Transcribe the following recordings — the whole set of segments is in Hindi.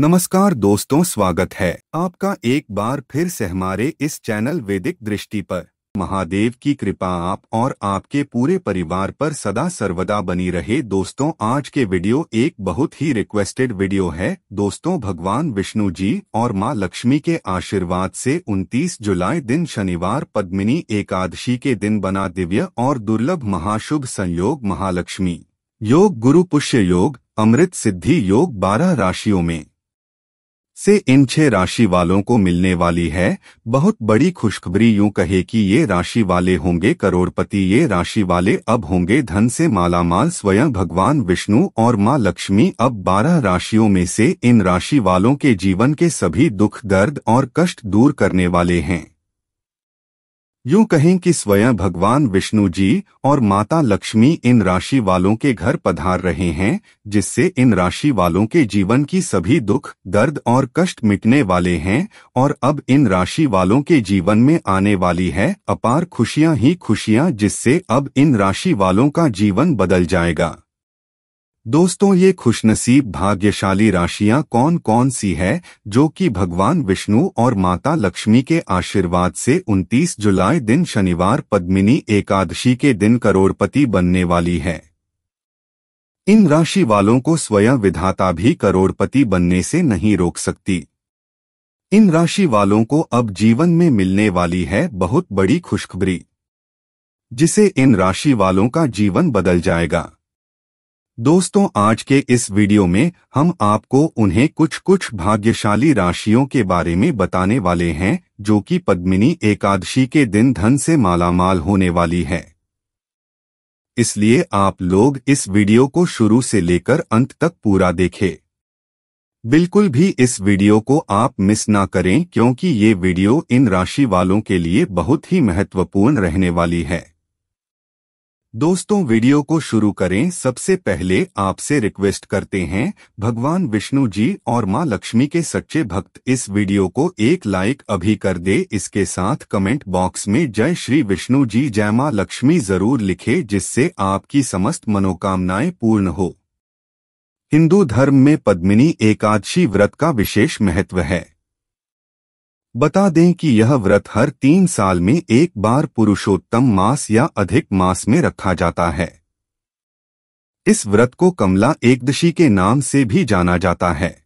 नमस्कार दोस्तों स्वागत है आपका एक बार फिर से हमारे इस चैनल वैदिक दृष्टि पर महादेव की कृपा आप और आपके पूरे परिवार पर सदा सर्वदा बनी रहे दोस्तों आज के वीडियो एक बहुत ही रिक्वेस्टेड वीडियो है दोस्तों भगवान विष्णु जी और मां लक्ष्मी के आशीर्वाद से 29 जुलाई दिन शनिवार पद्मिनी एकादशी के दिन बना दिव्य और दुर्लभ महाशुभ संयोग महालक्ष्मी योग गुरु पुष्य योग अमृत सिद्धि योग बारह राशियों में से इन छह राशि वालों को मिलने वाली है बहुत बड़ी खुशखबरी यूं कहे कि ये राशि वाले होंगे करोड़पति ये राशि वाले अब होंगे धन से मालामाल स्वयं भगवान विष्णु और मां लक्ष्मी अब बारह राशियों में से इन राशि वालों के जीवन के सभी दुख दर्द और कष्ट दूर करने वाले हैं यूं कहें कि स्वयं भगवान विष्णु जी और माता लक्ष्मी इन राशि वालों के घर पधार रहे हैं जिससे इन राशि वालों के जीवन की सभी दुख दर्द और कष्ट मिटने वाले हैं और अब इन राशि वालों के जीवन में आने वाली है अपार खुशियां ही खुशियां जिससे अब इन राशि वालों का जीवन बदल जाएगा दोस्तों ये खुशनसीब भाग्यशाली राशियां कौन कौन सी है जो कि भगवान विष्णु और माता लक्ष्मी के आशीर्वाद से 29 जुलाई दिन शनिवार पद्मिनी एकादशी के दिन करोड़पति बनने वाली है इन राशि वालों को स्वयं विधाता भी करोड़पति बनने से नहीं रोक सकती इन राशि वालों को अब जीवन में मिलने वाली है बहुत बड़ी खुशखबरी जिसे इन राशि वालों का जीवन बदल जाएगा दोस्तों आज के इस वीडियो में हम आपको उन्हें कुछ कुछ भाग्यशाली राशियों के बारे में बताने वाले हैं जो कि पद्मिनी एकादशी के दिन धन से मालामाल होने वाली है इसलिए आप लोग इस वीडियो को शुरू से लेकर अंत तक पूरा देखें बिल्कुल भी इस वीडियो को आप मिस ना करें क्योंकि ये वीडियो इन राशि वालों के लिए बहुत ही महत्वपूर्ण रहने वाली है दोस्तों वीडियो को शुरू करें सबसे पहले आपसे रिक्वेस्ट करते हैं भगवान विष्णु जी और मां लक्ष्मी के सच्चे भक्त इस वीडियो को एक लाइक अभी कर दे इसके साथ कमेंट बॉक्स में जय श्री विष्णु जी जय मां लक्ष्मी जरूर लिखे जिससे आपकी समस्त मनोकामनाएं पूर्ण हो हिंदू धर्म में पद्मिनी एकादशी व्रत का विशेष महत्व है बता दें कि यह व्रत हर तीन साल में एक बार पुरुषोत्तम मास या अधिक मास में रखा जाता है इस व्रत को कमला एकदशी के नाम से भी जाना जाता है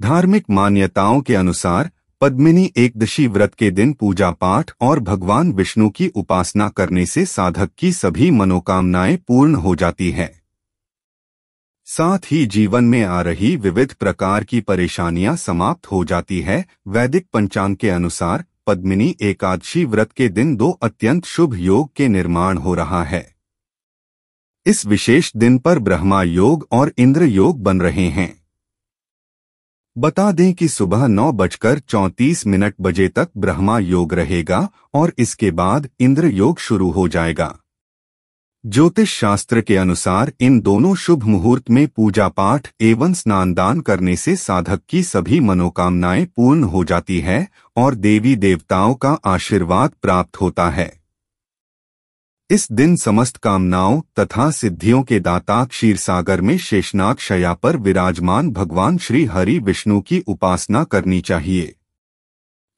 धार्मिक मान्यताओं के अनुसार पद्मिनी एकदशी व्रत के दिन पूजा पाठ और भगवान विष्णु की उपासना करने से साधक की सभी मनोकामनाएं पूर्ण हो जाती हैं साथ ही जीवन में आ रही विविध प्रकार की परेशानियां समाप्त हो जाती है वैदिक पंचांग के अनुसार पद्मिनी एकादशी व्रत के दिन दो अत्यंत शुभ योग के निर्माण हो रहा है इस विशेष दिन पर ब्रह्मा योग और इंद्र योग बन रहे हैं बता दें कि सुबह नौ बजकर चौंतीस मिनट बजे तक ब्रह्मा योग रहेगा और इसके बाद इंद्र योग शुरू हो जाएगा ज्योतिष शास्त्र के अनुसार इन दोनों शुभ मुहूर्त में पूजा पाठ एवं स्नान दान करने से साधक की सभी मनोकामनाएं पूर्ण हो जाती है और देवी देवताओं का आशीर्वाद प्राप्त होता है इस दिन समस्त कामनाओं तथा सिद्धियों के दाता क्षीर सागर में शेषनाग शया पर विराजमान भगवान श्री हरि विष्णु की उपासना करनी चाहिए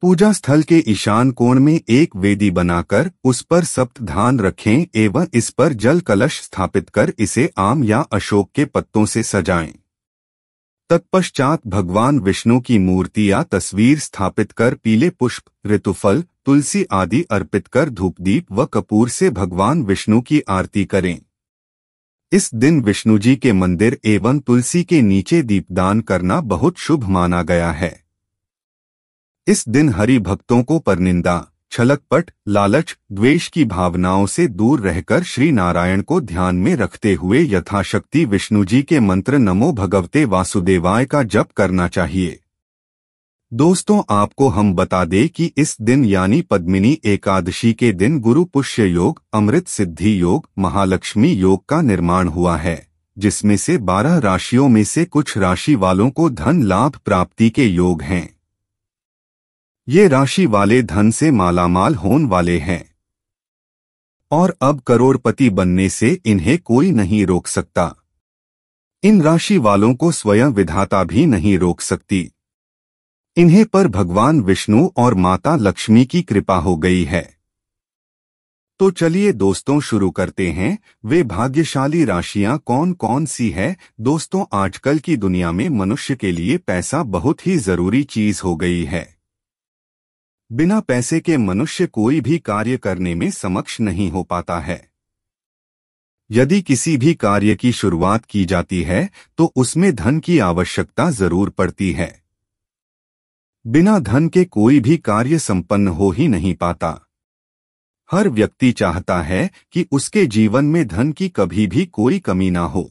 पूजा स्थल के ईशान कोण में एक वेदी बनाकर उस पर सप्त धान रखें एवं इस पर जल कलश स्थापित कर इसे आम या अशोक के पत्तों से सजाएं। तत्पश्चात भगवान विष्णु की मूर्ति या तस्वीर स्थापित कर पीले पुष्प ऋतुफल तुलसी आदि अर्पित कर धूपदीप व कपूर से भगवान विष्णु की आरती करें इस दिन विष्णु जी के मंदिर एवं तुलसी के नीचे दीपदान करना बहुत शुभ माना गया है इस दिन हरि भक्तों को परनिंदा छलकपट लालच द्वेष की भावनाओं से दूर रहकर श्री नारायण को ध्यान में रखते हुए यथाशक्ति विष्णु जी के मंत्र नमो भगवते वासुदेवाय का जप करना चाहिए दोस्तों आपको हम बता दें कि इस दिन यानी पद्मिनी एकादशी के दिन गुरु पुष्य योग अमृत सिद्धि योग महालक्ष्मी योग का निर्माण हुआ है जिसमें से बारह राशियों में से कुछ राशि वालों को धन लाभ प्राप्ति के योग हैं ये राशि वाले धन से मालामाल होने वाले हैं और अब करोड़पति बनने से इन्हें कोई नहीं रोक सकता इन राशि वालों को स्वयं विधाता भी नहीं रोक सकती इन्हें पर भगवान विष्णु और माता लक्ष्मी की कृपा हो गई है तो चलिए दोस्तों शुरू करते हैं वे भाग्यशाली राशियां कौन कौन सी है दोस्तों आजकल की दुनिया में मनुष्य के लिए पैसा बहुत ही जरूरी चीज हो गई है बिना पैसे के मनुष्य कोई भी कार्य करने में समक्ष नहीं हो पाता है यदि किसी भी कार्य की शुरुआत की जाती है तो उसमें धन की आवश्यकता जरूर पड़ती है बिना धन के कोई भी कार्य संपन्न हो ही नहीं पाता हर व्यक्ति चाहता है कि उसके जीवन में धन की कभी भी कोई कमी ना हो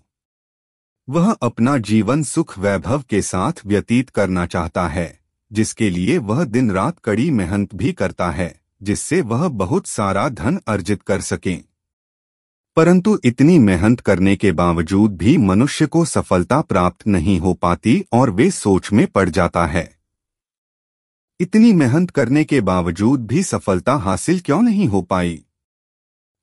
वह अपना जीवन सुख वैभव के साथ व्यतीत करना चाहता है जिसके लिए वह दिन रात कड़ी मेहनत भी करता है जिससे वह बहुत सारा धन अर्जित कर सके परंतु इतनी मेहनत करने के बावजूद भी मनुष्य को सफलता प्राप्त नहीं हो पाती और वे सोच में पड़ जाता है इतनी मेहनत करने के बावजूद भी सफलता हासिल क्यों नहीं हो पाई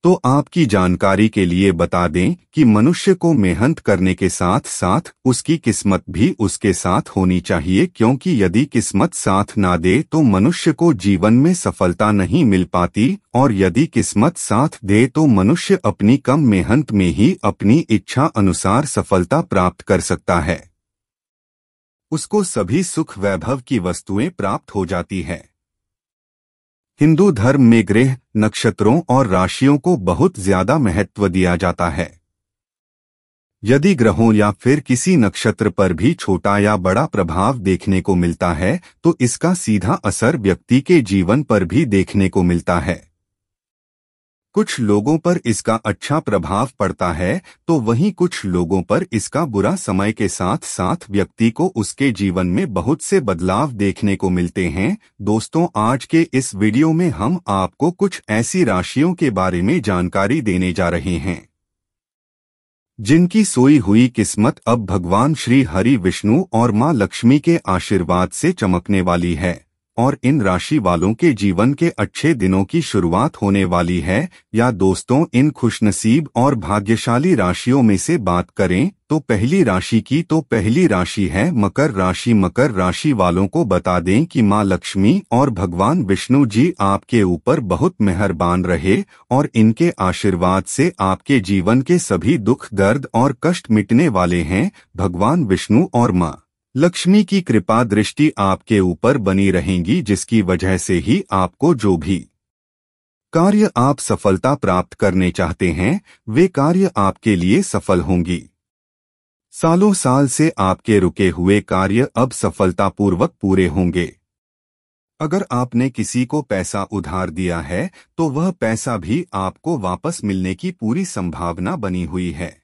तो आपकी जानकारी के लिए बता दें कि मनुष्य को मेहनत करने के साथ साथ उसकी किस्मत भी उसके साथ होनी चाहिए क्योंकि यदि किस्मत साथ ना दे तो मनुष्य को जीवन में सफलता नहीं मिल पाती और यदि किस्मत साथ दे तो मनुष्य अपनी कम मेहनत में ही अपनी इच्छा अनुसार सफलता प्राप्त कर सकता है उसको सभी सुख वैभव की वस्तुएं प्राप्त हो जाती है हिंदू धर्म में ग्रह नक्षत्रों और राशियों को बहुत ज्यादा महत्व दिया जाता है यदि ग्रहों या फिर किसी नक्षत्र पर भी छोटा या बड़ा प्रभाव देखने को मिलता है तो इसका सीधा असर व्यक्ति के जीवन पर भी देखने को मिलता है कुछ लोगों पर इसका अच्छा प्रभाव पड़ता है तो वहीं कुछ लोगों पर इसका बुरा समय के साथ साथ व्यक्ति को उसके जीवन में बहुत से बदलाव देखने को मिलते हैं दोस्तों आज के इस वीडियो में हम आपको कुछ ऐसी राशियों के बारे में जानकारी देने जा रहे हैं जिनकी सोई हुई किस्मत अब भगवान श्री हरि विष्णु और माँ लक्ष्मी के आशीर्वाद से चमकने वाली है और इन राशि वालों के जीवन के अच्छे दिनों की शुरुआत होने वाली है या दोस्तों इन खुशनसीब और भाग्यशाली राशियों में से बात करें तो पहली राशि की तो पहली राशि है मकर राशि मकर राशि वालों को बता दें कि मां लक्ष्मी और भगवान विष्णु जी आपके ऊपर बहुत मेहरबान रहे और इनके आशीर्वाद से आपके जीवन के सभी दुख दर्द और कष्ट मिटने वाले हैं भगवान विष्णु और माँ लक्ष्मी की कृपा दृष्टि आपके ऊपर बनी रहेगी जिसकी वजह से ही आपको जो भी कार्य आप सफलता प्राप्त करने चाहते हैं वे कार्य आपके लिए सफल होंगी सालों साल से आपके रुके हुए कार्य अब सफलतापूर्वक पूरे होंगे अगर आपने किसी को पैसा उधार दिया है तो वह पैसा भी आपको वापस मिलने की पूरी संभावना बनी हुई है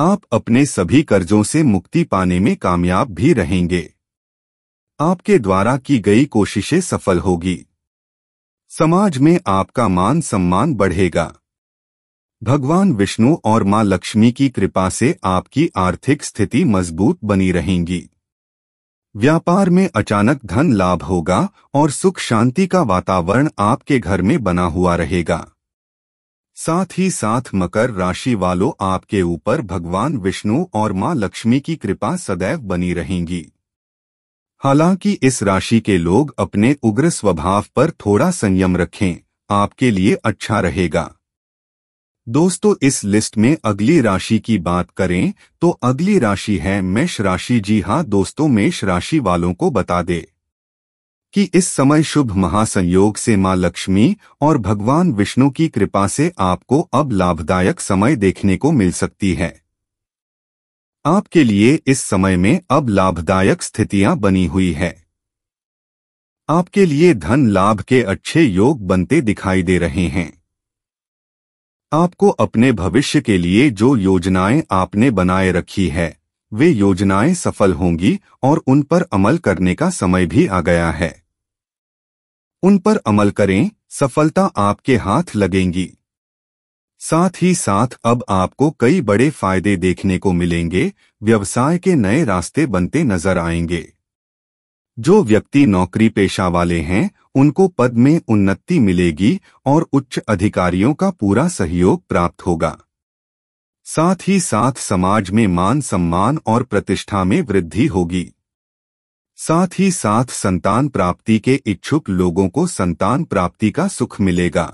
आप अपने सभी कर्जों से मुक्ति पाने में कामयाब भी रहेंगे आपके द्वारा की गई कोशिशें सफल होगी समाज में आपका मान सम्मान बढ़ेगा भगवान विष्णु और मां लक्ष्मी की कृपा से आपकी आर्थिक स्थिति मजबूत बनी रहेगी व्यापार में अचानक धन लाभ होगा और सुख शांति का वातावरण आपके घर में बना हुआ रहेगा साथ ही साथ मकर राशि वालों आपके ऊपर भगवान विष्णु और मां लक्ष्मी की कृपा सदैव बनी रहेंगी हालांकि इस राशि के लोग अपने उग्र स्वभाव पर थोड़ा संयम रखें आपके लिए अच्छा रहेगा दोस्तों इस लिस्ट में अगली राशि की बात करें तो अगली राशि है मेष राशि जी हाँ दोस्तों मेष राशि वालों को बता दे कि इस समय शुभ महासंयोग से मां लक्ष्मी और भगवान विष्णु की कृपा से आपको अब लाभदायक समय देखने को मिल सकती है आपके लिए इस समय में अब लाभदायक स्थितियां बनी हुई है आपके लिए धन लाभ के अच्छे योग बनते दिखाई दे रहे हैं आपको अपने भविष्य के लिए जो योजनाएं आपने बनाए रखी है वे योजनाएं सफल होंगी और उन पर अमल करने का समय भी आ गया है उन पर अमल करें सफलता आपके हाथ लगेंगी साथ ही साथ अब आपको कई बड़े फायदे देखने को मिलेंगे व्यवसाय के नए रास्ते बनते नजर आएंगे जो व्यक्ति नौकरी पेशा वाले हैं उनको पद में उन्नति मिलेगी और उच्च अधिकारियों का पूरा सहयोग प्राप्त होगा साथ ही साथ समाज में मान सम्मान और प्रतिष्ठा में वृद्धि होगी साथ ही साथ संतान प्राप्ति के इच्छुक लोगों को संतान प्राप्ति का सुख मिलेगा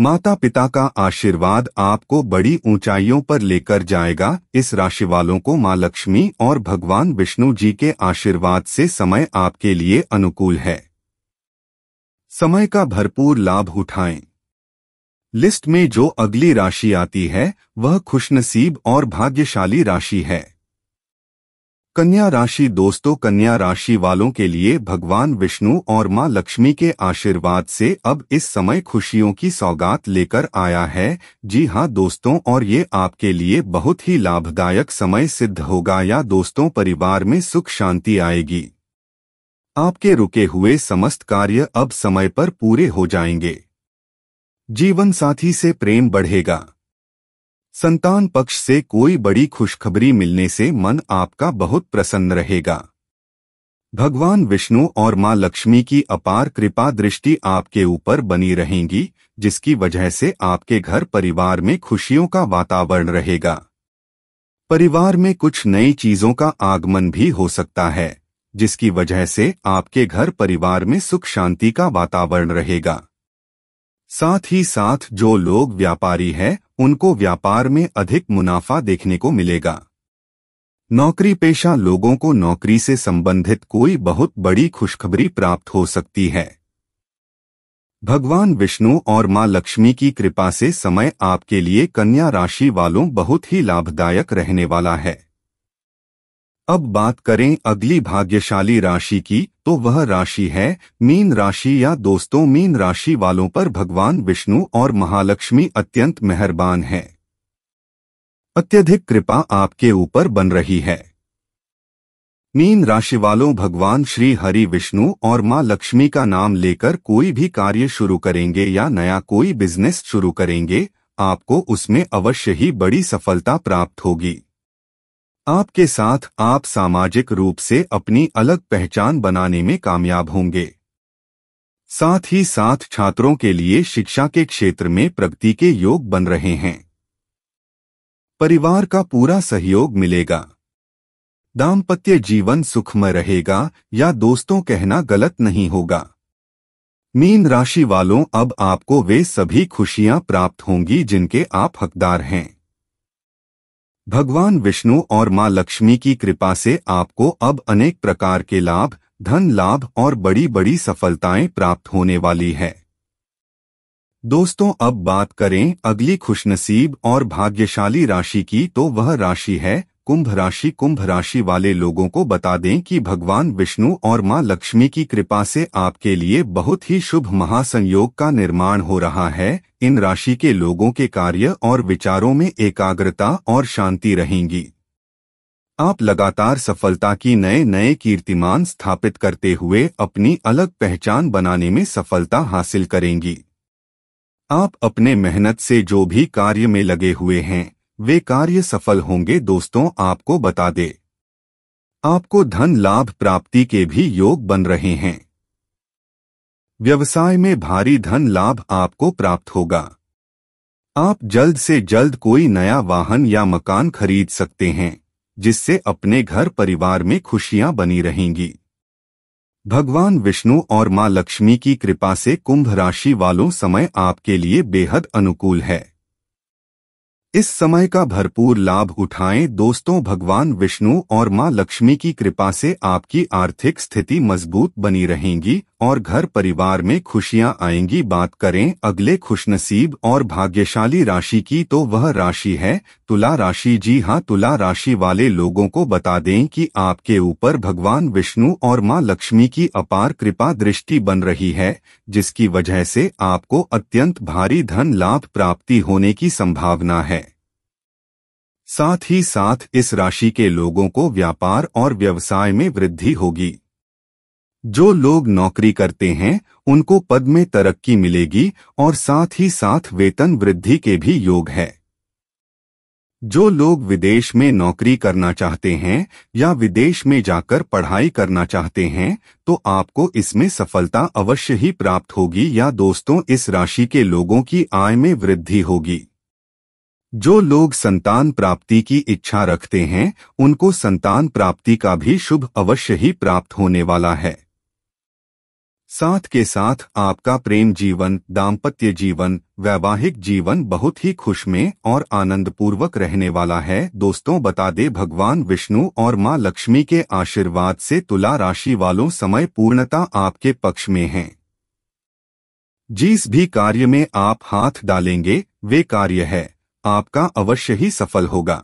माता पिता का आशीर्वाद आपको बड़ी ऊंचाइयों पर लेकर जाएगा इस राशि वालों को माँ लक्ष्मी और भगवान विष्णु जी के आशीर्वाद से समय आपके लिए अनुकूल है समय का भरपूर लाभ उठाएं लिस्ट में जो अगली राशि आती है वह खुशनसीब और भाग्यशाली राशि है कन्या राशि दोस्तों कन्या राशि वालों के लिए भगवान विष्णु और मां लक्ष्मी के आशीर्वाद से अब इस समय खुशियों की सौगात लेकर आया है जी हां दोस्तों और ये आपके लिए बहुत ही लाभदायक समय सिद्ध होगा या दोस्तों परिवार में सुख शांति आएगी आपके रुके हुए समस्त कार्य अब समय पर पूरे हो जाएंगे जीवन साथी से प्रेम बढ़ेगा संतान पक्ष से कोई बड़ी खुशखबरी मिलने से मन आपका बहुत प्रसन्न रहेगा भगवान विष्णु और मां लक्ष्मी की अपार कृपा दृष्टि आपके ऊपर बनी रहेंगी जिसकी वजह से आपके घर परिवार में खुशियों का वातावरण रहेगा परिवार में कुछ नई चीजों का आगमन भी हो सकता है जिसकी वजह से आपके घर परिवार में सुख शांति का वातावरण रहेगा साथ ही साथ जो लोग व्यापारी हैं उनको व्यापार में अधिक मुनाफा देखने को मिलेगा नौकरी पेशा लोगों को नौकरी से संबंधित कोई बहुत बड़ी खुशखबरी प्राप्त हो सकती है भगवान विष्णु और मां लक्ष्मी की कृपा से समय आपके लिए कन्या राशि वालों बहुत ही लाभदायक रहने वाला है अब बात करें अगली भाग्यशाली राशि की तो वह राशि है मीन राशि या दोस्तों मीन राशि वालों पर भगवान विष्णु और महालक्ष्मी अत्यंत मेहरबान हैं अत्यधिक कृपा आपके ऊपर बन रही है मीन राशि वालों भगवान श्री हरि विष्णु और मां लक्ष्मी का नाम लेकर कोई भी कार्य शुरू करेंगे या नया कोई बिजनेस शुरू करेंगे आपको उसमें अवश्य ही बड़ी सफलता प्राप्त होगी आपके साथ आप सामाजिक रूप से अपनी अलग पहचान बनाने में कामयाब होंगे साथ ही साथ छात्रों के लिए शिक्षा के क्षेत्र में प्रगति के योग बन रहे हैं परिवार का पूरा सहयोग मिलेगा दाम्पत्य जीवन सुखमय रहेगा या दोस्तों कहना गलत नहीं होगा मीन राशि वालों अब आपको वे सभी खुशियां प्राप्त होंगी जिनके आप हकदार हैं भगवान विष्णु और मां लक्ष्मी की कृपा से आपको अब अनेक प्रकार के लाभ धन लाभ और बड़ी बड़ी सफलताएं प्राप्त होने वाली है दोस्तों अब बात करें अगली खुशनसीब और भाग्यशाली राशि की तो वह राशि है कुंभ राशि कुंभ राशि वाले लोगों को बता दें कि भगवान विष्णु और मां लक्ष्मी की कृपा से आपके लिए बहुत ही शुभ महासंयोग का निर्माण हो रहा है इन राशि के लोगों के कार्य और विचारों में एकाग्रता और शांति रहेंगी आप लगातार सफलता की नए नए कीर्तिमान स्थापित करते हुए अपनी अलग पहचान बनाने में सफलता हासिल करेंगी आप अपने मेहनत से जो भी कार्य में लगे हुए हैं वे कार्य सफल होंगे दोस्तों आपको बता दे आपको धन लाभ प्राप्ति के भी योग बन रहे हैं व्यवसाय में भारी धन लाभ आपको प्राप्त होगा आप जल्द से जल्द कोई नया वाहन या मकान खरीद सकते हैं जिससे अपने घर परिवार में खुशियां बनी रहेंगी भगवान विष्णु और मां लक्ष्मी की कृपा से कुंभ राशि वालों समय आपके लिए बेहद अनुकूल है इस समय का भरपूर लाभ उठाएं दोस्तों भगवान विष्णु और मां लक्ष्मी की कृपा से आपकी आर्थिक स्थिति मजबूत बनी रहेगी और घर परिवार में खुशियां आएंगी बात करें अगले खुशनसीब और भाग्यशाली राशि की तो वह राशि है तुला राशि जी हाँ तुला राशि वाले लोगों को बता दें कि आपके ऊपर भगवान विष्णु और मां लक्ष्मी की अपार कृपा दृष्टि बन रही है जिसकी वजह से आपको अत्यंत भारी धन लाभ प्राप्ति होने की संभावना है साथ ही साथ इस राशि के लोगों को व्यापार और व्यवसाय में वृद्धि होगी जो लोग नौकरी करते हैं उनको पद में तरक्की मिलेगी और साथ ही साथ वेतन वृद्धि के भी योग है जो लोग विदेश में नौकरी करना चाहते हैं या विदेश में जाकर पढ़ाई करना चाहते हैं तो आपको इसमें सफलता अवश्य ही प्राप्त होगी या दोस्तों इस राशि के लोगों की आय में वृद्धि होगी जो लोग संतान प्राप्ति की इच्छा रखते हैं उनको संतान प्राप्ति का भी शुभ अवश्य ही प्राप्त होने वाला है साथ के साथ आपका प्रेम जीवन दाम्पत्य जीवन वैवाहिक जीवन बहुत ही खुश में और आनंदपूर्वक रहने वाला है दोस्तों बता दे भगवान विष्णु और मां लक्ष्मी के आशीर्वाद से तुला राशि वालों समय पूर्णता आपके पक्ष में है जिस भी कार्य में आप हाथ डालेंगे वे कार्य है आपका अवश्य ही सफल होगा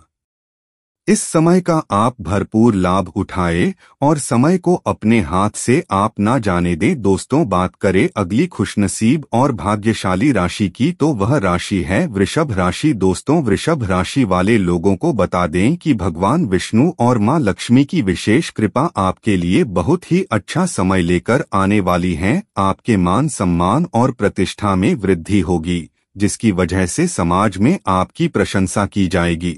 इस समय का आप भरपूर लाभ उठाए और समय को अपने हाथ से आप ना जाने दें दोस्तों बात करें अगली खुशनसीब और भाग्यशाली राशि की तो वह राशि है वृषभ राशि दोस्तों वृषभ राशि वाले लोगों को बता दें कि भगवान विष्णु और मां लक्ष्मी की विशेष कृपा आपके लिए बहुत ही अच्छा समय लेकर आने वाली है आपके मान सम्मान और प्रतिष्ठा में वृद्धि होगी जिसकी वजह से समाज में आपकी प्रशंसा की जाएगी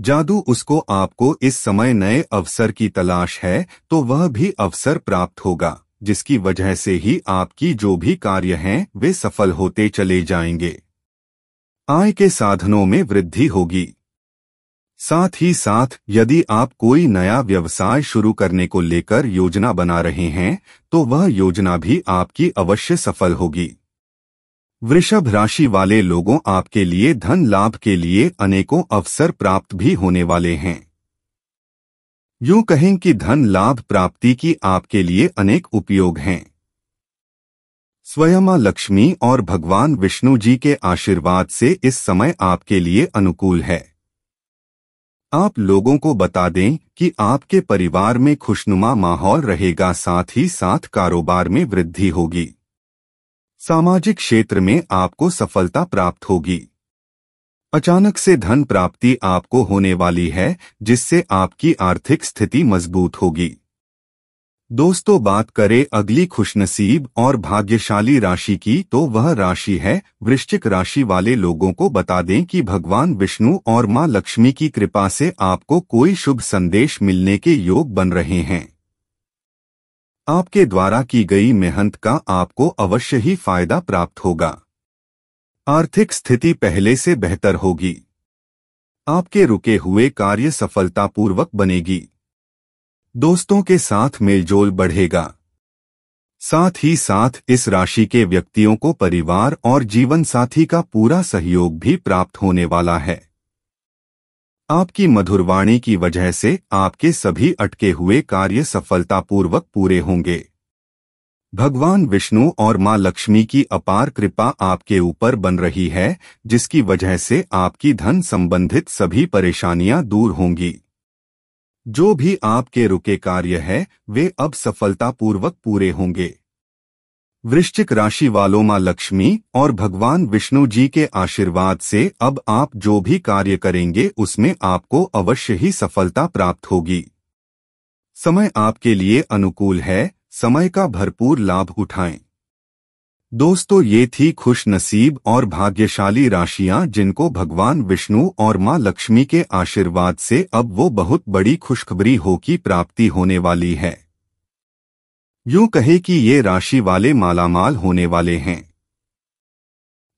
जादू उसको आपको इस समय नए अवसर की तलाश है तो वह भी अवसर प्राप्त होगा जिसकी वजह से ही आपकी जो भी कार्य हैं वे सफल होते चले जाएंगे आय के साधनों में वृद्धि होगी साथ ही साथ यदि आप कोई नया व्यवसाय शुरू करने को लेकर योजना बना रहे हैं तो वह योजना भी आपकी अवश्य सफल होगी वृषभ राशि वाले लोगों आपके लिए धन लाभ के लिए अनेकों अवसर प्राप्त भी होने वाले हैं यूं कहें कि धन लाभ प्राप्ति की आपके लिए अनेक उपयोग हैं स्वयं लक्ष्मी और भगवान विष्णु जी के आशीर्वाद से इस समय आपके लिए अनुकूल है आप लोगों को बता दें कि आपके परिवार में खुशनुमा माहौल रहेगा साथ ही साथ कारोबार में वृद्धि होगी सामाजिक क्षेत्र में आपको सफलता प्राप्त होगी अचानक से धन प्राप्ति आपको होने वाली है जिससे आपकी आर्थिक स्थिति मजबूत होगी दोस्तों बात करें अगली खुशनसीब और भाग्यशाली राशि की तो वह राशि है वृश्चिक राशि वाले लोगों को बता दें कि भगवान विष्णु और मां लक्ष्मी की कृपा से आपको कोई शुभ संदेश मिलने के योग बन रहे हैं आपके द्वारा की गई मेहनत का आपको अवश्य ही फायदा प्राप्त होगा आर्थिक स्थिति पहले से बेहतर होगी आपके रुके हुए कार्य सफलतापूर्वक बनेगी दोस्तों के साथ मेलजोल बढ़ेगा साथ ही साथ इस राशि के व्यक्तियों को परिवार और जीवन साथी का पूरा सहयोग भी प्राप्त होने वाला है आपकी मधुर वाणी की वजह से आपके सभी अटके हुए कार्य सफलतापूर्वक पूरे होंगे भगवान विष्णु और मां लक्ष्मी की अपार कृपा आपके ऊपर बन रही है जिसकी वजह से आपकी धन संबंधित सभी परेशानियां दूर होंगी जो भी आपके रुके कार्य है वे अब सफलतापूर्वक पूरे होंगे वृश्चिक राशि वालों माँ लक्ष्मी और भगवान विष्णु जी के आशीर्वाद से अब आप जो भी कार्य करेंगे उसमें आपको अवश्य ही सफलता प्राप्त होगी समय आपके लिए अनुकूल है समय का भरपूर लाभ उठाएं दोस्तों ये थी खुश नसीब और भाग्यशाली राशियां जिनको भगवान विष्णु और माँ लक्ष्मी के आशीर्वाद से अब वो बहुत बड़ी खुशखबरी हो की प्राप्ति होने वाली है यूं कहें कि ये राशि वाले मालामाल होने वाले हैं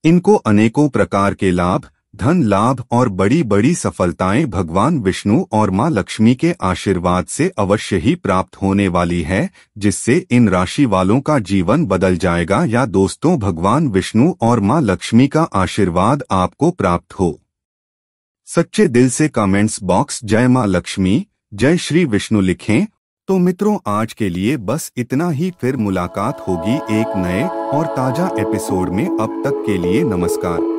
इनको अनेकों प्रकार के लाभ धन लाभ और बड़ी बड़ी सफलताएं भगवान विष्णु और मां लक्ष्मी के आशीर्वाद से अवश्य ही प्राप्त होने वाली है जिससे इन राशि वालों का जीवन बदल जाएगा या दोस्तों भगवान विष्णु और मां लक्ष्मी का आशीर्वाद आपको प्राप्त हो सच्चे दिल से कमेंट्स बॉक्स जय मां लक्ष्मी जय श्री विष्णु लिखें तो मित्रों आज के लिए बस इतना ही फिर मुलाकात होगी एक नए और ताजा एपिसोड में अब तक के लिए नमस्कार